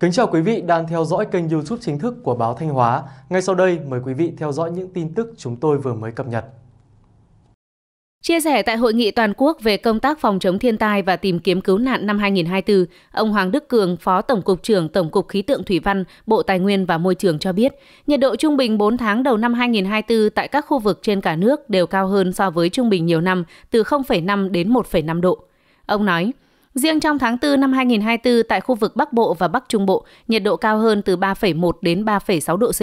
Kính chào quý vị đang theo dõi kênh YouTube chính thức của báo Thanh Hóa. Ngay sau đây mời quý vị theo dõi những tin tức chúng tôi vừa mới cập nhật. Chia sẻ tại hội nghị toàn quốc về công tác phòng chống thiên tai và tìm kiếm cứu nạn năm 2024, ông Hoàng Đức Cường, Phó Tổng cục trưởng Tổng cục Khí tượng Thủy văn, Bộ Tài nguyên và Môi trường cho biết, nhiệt độ trung bình 4 tháng đầu năm 2024 tại các khu vực trên cả nước đều cao hơn so với trung bình nhiều năm, từ 0,5 đến 1,5 độ. Ông nói, Riêng trong tháng 4 năm 2024 tại khu vực Bắc Bộ và Bắc Trung Bộ, nhiệt độ cao hơn từ 3,1 đến 3,6 độ C.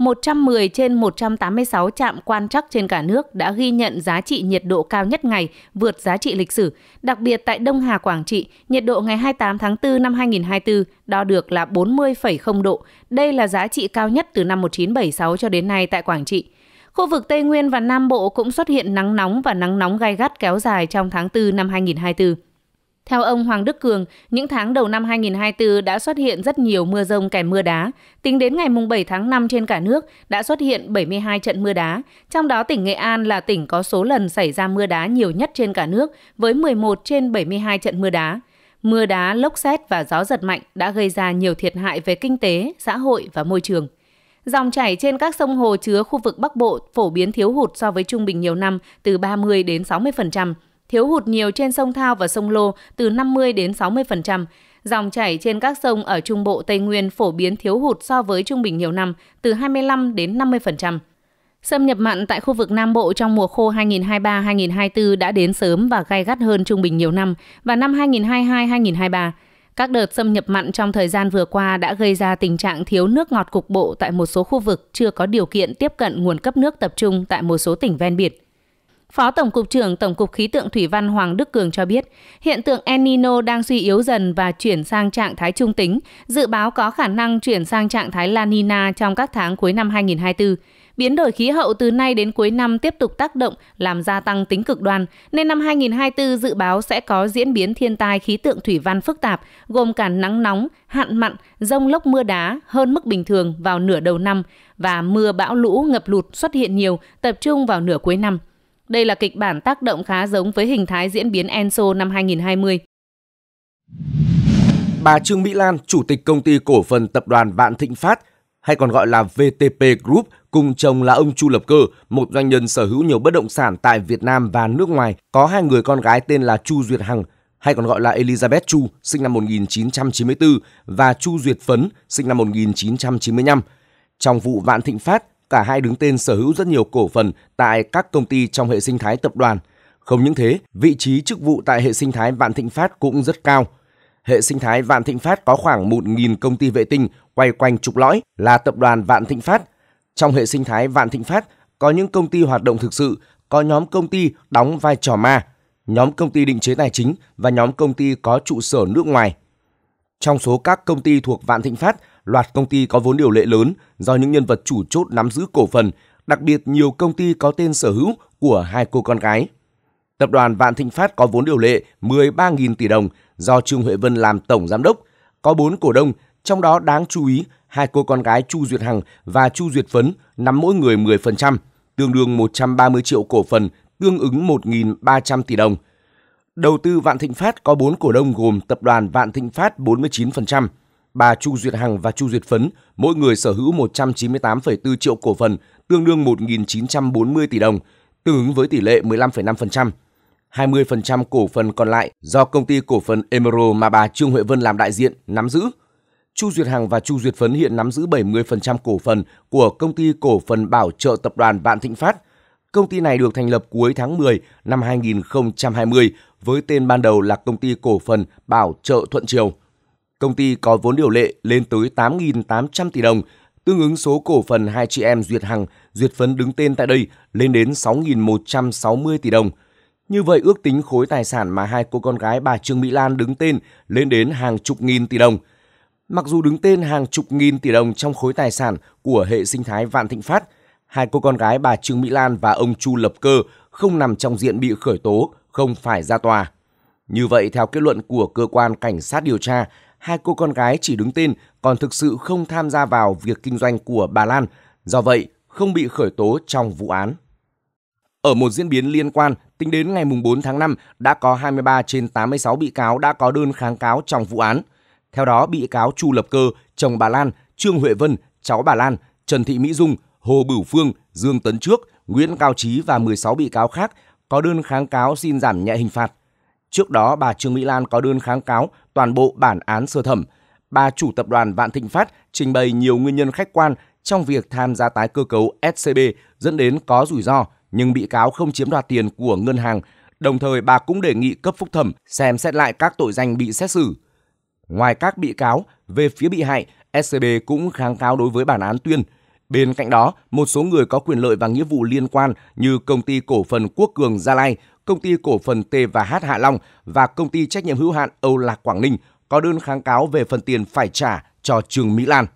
110 trên 186 trạm quan trắc trên cả nước đã ghi nhận giá trị nhiệt độ cao nhất ngày vượt giá trị lịch sử. Đặc biệt tại Đông Hà Quảng Trị, nhiệt độ ngày 28 tháng 4 năm 2024 đo được là 40,0 độ. Đây là giá trị cao nhất từ năm 1976 cho đến nay tại Quảng Trị. Khu vực Tây Nguyên và Nam Bộ cũng xuất hiện nắng nóng và nắng nóng gai gắt kéo dài trong tháng 4 năm 2024. Theo ông Hoàng Đức Cường, những tháng đầu năm 2024 đã xuất hiện rất nhiều mưa rông kèm mưa đá. Tính đến ngày 7 tháng 5 trên cả nước đã xuất hiện 72 trận mưa đá, trong đó tỉnh Nghệ An là tỉnh có số lần xảy ra mưa đá nhiều nhất trên cả nước với 11 trên 72 trận mưa đá. Mưa đá, lốc xét và gió giật mạnh đã gây ra nhiều thiệt hại về kinh tế, xã hội và môi trường. Dòng chảy trên các sông hồ chứa khu vực Bắc Bộ phổ biến thiếu hụt so với trung bình nhiều năm từ 30 đến 60% thiếu hụt nhiều trên sông Thao và sông Lô từ 50 đến 60%. Dòng chảy trên các sông ở Trung Bộ Tây Nguyên phổ biến thiếu hụt so với trung bình nhiều năm, từ 25 đến 50%. Xâm nhập mặn tại khu vực Nam Bộ trong mùa khô 2023-2024 đã đến sớm và gai gắt hơn trung bình nhiều năm và năm 2022-2023. Các đợt xâm nhập mặn trong thời gian vừa qua đã gây ra tình trạng thiếu nước ngọt cục bộ tại một số khu vực chưa có điều kiện tiếp cận nguồn cấp nước tập trung tại một số tỉnh ven biển. Phó Tổng cục trưởng Tổng cục Khí tượng Thủy văn Hoàng Đức Cường cho biết, hiện tượng El Nino đang suy yếu dần và chuyển sang trạng thái trung tính, dự báo có khả năng chuyển sang trạng thái La Nina trong các tháng cuối năm 2024. Biến đổi khí hậu từ nay đến cuối năm tiếp tục tác động làm gia tăng tính cực đoan, nên năm 2024 dự báo sẽ có diễn biến thiên tai khí tượng thủy văn phức tạp, gồm cả nắng nóng, hạn mặn, rông lốc mưa đá hơn mức bình thường vào nửa đầu năm và mưa bão lũ ngập lụt xuất hiện nhiều, tập trung vào nửa cuối năm. Đây là kịch bản tác động khá giống với hình thái diễn biến Enso năm 2020. Bà Trương Mỹ Lan, chủ tịch công ty cổ phần tập đoàn Vạn Thịnh Phát, hay còn gọi là VTP Group, cùng chồng là ông Chu Lập Cơ, một doanh nhân sở hữu nhiều bất động sản tại Việt Nam và nước ngoài, có hai người con gái tên là Chu Duyệt Hằng, hay còn gọi là Elizabeth Chu, sinh năm 1994 và Chu Duyệt Phấn, sinh năm 1995. Trong vụ Vạn Thịnh Phát, Cả hai đứng tên sở hữu rất nhiều cổ phần tại các công ty trong hệ sinh thái tập đoàn. Không những thế, vị trí chức vụ tại hệ sinh thái Vạn Thịnh Phát cũng rất cao. Hệ sinh thái Vạn Thịnh Phát có khoảng 1.000 công ty vệ tinh quay quanh trục lõi là tập đoàn Vạn Thịnh Phát. Trong hệ sinh thái Vạn Thịnh Phát có những công ty hoạt động thực sự, có nhóm công ty đóng vai trò ma, nhóm công ty định chế tài chính và nhóm công ty có trụ sở nước ngoài. Trong số các công ty thuộc Vạn Thịnh Phát, loạt công ty có vốn điều lệ lớn do những nhân vật chủ chốt nắm giữ cổ phần, đặc biệt nhiều công ty có tên sở hữu của hai cô con gái. Tập đoàn Vạn Thịnh Phát có vốn điều lệ 13.000 tỷ đồng do Trương Huệ Vân làm tổng giám đốc, có 4 cổ đông, trong đó đáng chú ý hai cô con gái Chu Duyệt Hằng và Chu Duyệt Phấn nắm mỗi người 10%, tương đương 130 triệu cổ phần, tương ứng 1.300 tỷ đồng – Đầu tư Vạn Thịnh Phát có 4 cổ đông gồm tập đoàn Vạn Thịnh Phát 49%, bà Chu Duyệt Hằng và Chu Duyệt Phấn, mỗi người sở hữu 198,4 triệu cổ phần, tương đương 1.940 tỷ đồng, tương ứng với tỷ lệ 15,5%. 20% cổ phần còn lại do công ty cổ phần Emero mà bà Trương Huệ Vân làm đại diện nắm giữ. Chu Duyệt Hằng và Chu Duyệt Phấn hiện nắm giữ 70% cổ phần của công ty cổ phần bảo trợ tập đoàn Vạn Thịnh Phát. Công ty này được thành lập cuối tháng 10 năm 2020 với tên ban đầu là công ty cổ phần Bảo Trợ Thuận Triều. Công ty có vốn điều lệ lên tới 8.800 tỷ đồng, tương ứng số cổ phần hai chị em Duyệt Hằng, Duyệt Phấn đứng tên tại đây lên đến 6.160 tỷ đồng. Như vậy ước tính khối tài sản mà hai cô con gái bà Trương Mỹ Lan đứng tên lên đến hàng chục nghìn tỷ đồng. Mặc dù đứng tên hàng chục nghìn tỷ đồng trong khối tài sản của hệ sinh thái Vạn Thịnh Phát, hai cô con gái bà Trương Mỹ Lan và ông Chu Lập Cơ không nằm trong diện bị khởi tố không phải ra tòa. Như vậy, theo kết luận của cơ quan cảnh sát điều tra, hai cô con gái chỉ đứng tên còn thực sự không tham gia vào việc kinh doanh của bà Lan, do vậy không bị khởi tố trong vụ án. Ở một diễn biến liên quan, tính đến ngày 4 tháng 5 đã có 23 trên 86 bị cáo đã có đơn kháng cáo trong vụ án. Theo đó, bị cáo Chu Lập Cơ, chồng bà Lan, Trương Huệ Vân, cháu bà Lan, Trần Thị Mỹ Dung, Hồ Bửu Phương, Dương Tấn Trước, Nguyễn Cao Trí và 16 bị cáo khác có đơn kháng cáo xin giảm nhẹ hình phạt. Trước đó, bà Trương Mỹ Lan có đơn kháng cáo toàn bộ bản án sơ thẩm. Bà chủ tập đoàn Vạn Thịnh Phát trình bày nhiều nguyên nhân khách quan trong việc tham gia tái cơ cấu SCB dẫn đến có rủi ro, nhưng bị cáo không chiếm đoạt tiền của ngân hàng. Đồng thời, bà cũng đề nghị cấp phúc thẩm xem xét lại các tội danh bị xét xử. Ngoài các bị cáo, về phía bị hại, SCB cũng kháng cáo đối với bản án tuyên – Bên cạnh đó, một số người có quyền lợi và nghĩa vụ liên quan như công ty cổ phần Quốc Cường Gia Lai, công ty cổ phần T và H Hạ Long và công ty trách nhiệm hữu hạn Âu Lạc Quảng Ninh có đơn kháng cáo về phần tiền phải trả cho trường Mỹ Lan.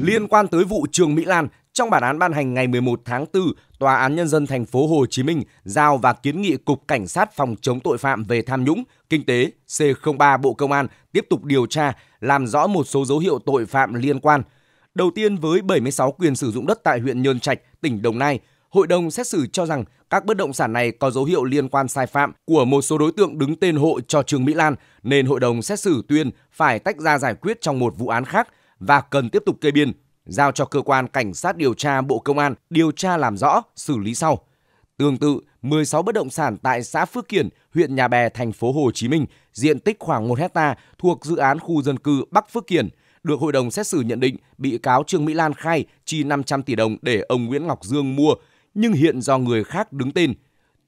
Liên quan tới vụ trường Mỹ Lan, trong bản án ban hành ngày 11 tháng 4, Tòa án nhân dân thành phố Hồ Chí Minh giao và kiến nghị Cục Cảnh sát phòng chống tội phạm về tham nhũng, kinh tế C03 Bộ Công an tiếp tục điều tra, làm rõ một số dấu hiệu tội phạm liên quan – Đầu tiên với 76 quyền sử dụng đất tại huyện Nhơn Trạch, tỉnh Đồng Nai, hội đồng xét xử cho rằng các bất động sản này có dấu hiệu liên quan sai phạm của một số đối tượng đứng tên hộ cho Trương Mỹ Lan nên hội đồng xét xử tuyên phải tách ra giải quyết trong một vụ án khác và cần tiếp tục kê biên, giao cho cơ quan cảnh sát điều tra Bộ Công an điều tra làm rõ, xử lý sau. Tương tự, 16 bất động sản tại xã Phước Kiển, huyện Nhà Bè, thành phố Hồ Chí Minh, diện tích khoảng 1 hecta thuộc dự án khu dân cư Bắc Phước Kiển – được hội đồng xét xử nhận định bị cáo Trương Mỹ Lan khai chi 500 tỷ đồng để ông Nguyễn Ngọc Dương mua, nhưng hiện do người khác đứng tên.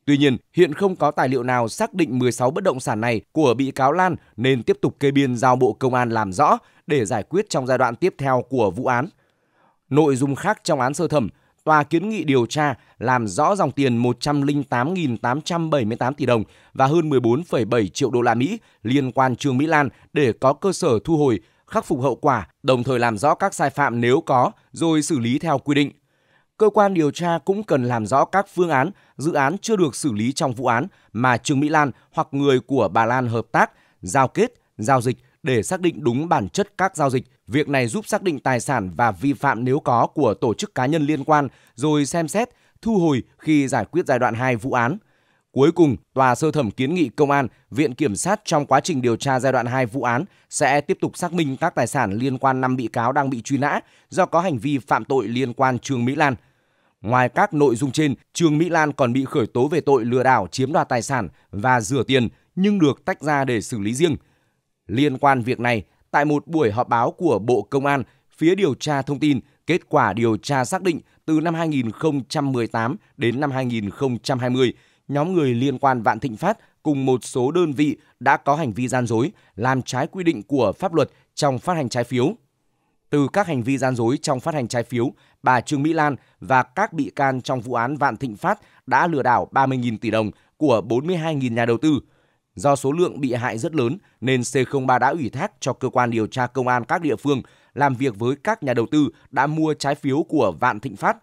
Tuy nhiên, hiện không có tài liệu nào xác định 16 bất động sản này của bị cáo Lan nên tiếp tục kê biên giao Bộ Công an làm rõ để giải quyết trong giai đoạn tiếp theo của vụ án. Nội dung khác trong án sơ thẩm, tòa kiến nghị điều tra làm rõ dòng tiền 108.878 tỷ đồng và hơn 14,7 triệu đô la Mỹ liên quan Trương Mỹ Lan để có cơ sở thu hồi khắc phục hậu quả, đồng thời làm rõ các sai phạm nếu có rồi xử lý theo quy định. Cơ quan điều tra cũng cần làm rõ các phương án, dự án chưa được xử lý trong vụ án mà Trương Mỹ Lan hoặc người của bà Lan hợp tác, giao kết, giao dịch để xác định đúng bản chất các giao dịch. Việc này giúp xác định tài sản và vi phạm nếu có của tổ chức cá nhân liên quan rồi xem xét, thu hồi khi giải quyết giai đoạn 2 vụ án. Cuối cùng, tòa sơ thẩm kiến nghị công an, viện kiểm sát trong quá trình điều tra giai đoạn 2 vụ án sẽ tiếp tục xác minh các tài sản liên quan 5 bị cáo đang bị truy nã do có hành vi phạm tội liên quan Trương Mỹ Lan. Ngoài các nội dung trên, Trương Mỹ Lan còn bị khởi tố về tội lừa đảo chiếm đoạt tài sản và rửa tiền nhưng được tách ra để xử lý riêng. Liên quan việc này, tại một buổi họp báo của Bộ Công an, phía điều tra thông tin kết quả điều tra xác định từ năm 2018 đến năm 2020, nhóm người liên quan Vạn Thịnh Phát cùng một số đơn vị đã có hành vi gian dối, làm trái quy định của pháp luật trong phát hành trái phiếu. Từ các hành vi gian dối trong phát hành trái phiếu, bà Trương Mỹ Lan và các bị can trong vụ án Vạn Thịnh Phát đã lừa đảo 30.000 tỷ đồng của 42.000 nhà đầu tư. Do số lượng bị hại rất lớn nên C03 đã ủy thác cho cơ quan điều tra công an các địa phương làm việc với các nhà đầu tư đã mua trái phiếu của Vạn Thịnh Phát.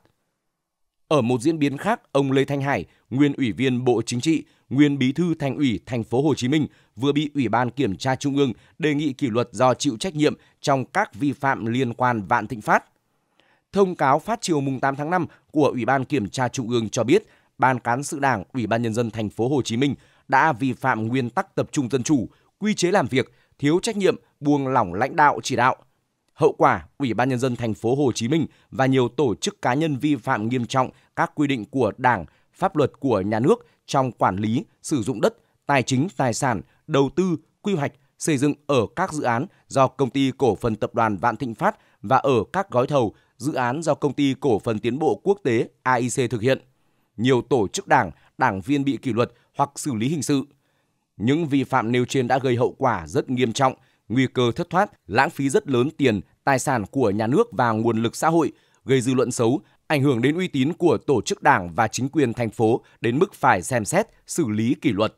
Ở một diễn biến khác, ông Lê Thanh Hải, nguyên Ủy viên Bộ Chính trị, nguyên Bí thư Thành ủy Thành phố Hồ Chí Minh vừa bị Ủy ban Kiểm tra Trung ương đề nghị kỷ luật do chịu trách nhiệm trong các vi phạm liên quan Vạn Thịnh Phát. Thông cáo phát chiều mùng 8 tháng 5 của Ủy ban Kiểm tra Trung ương cho biết, Ban cán sự Đảng, Ủy ban nhân dân thành phố Hồ Chí Minh đã vi phạm nguyên tắc tập trung dân chủ, quy chế làm việc, thiếu trách nhiệm, buông lỏng lãnh đạo chỉ đạo. Hậu quả, Ủy ban nhân dân thành phố Hồ Chí Minh và nhiều tổ chức cá nhân vi phạm nghiêm trọng các quy định của Đảng, pháp luật của nhà nước trong quản lý, sử dụng đất, tài chính, tài sản, đầu tư, quy hoạch, xây dựng ở các dự án do công ty cổ phần tập đoàn Vạn Thịnh Phát và ở các gói thầu dự án do công ty cổ phần tiến bộ quốc tế AIC thực hiện. Nhiều tổ chức đảng, đảng viên bị kỷ luật hoặc xử lý hình sự. Những vi phạm nêu trên đã gây hậu quả rất nghiêm trọng, nguy cơ thất thoát, lãng phí rất lớn tiền, tài sản của nhà nước và nguồn lực xã hội, gây dư luận xấu, ảnh hưởng đến uy tín của tổ chức đảng và chính quyền thành phố đến mức phải xem xét xử lý kỷ luật.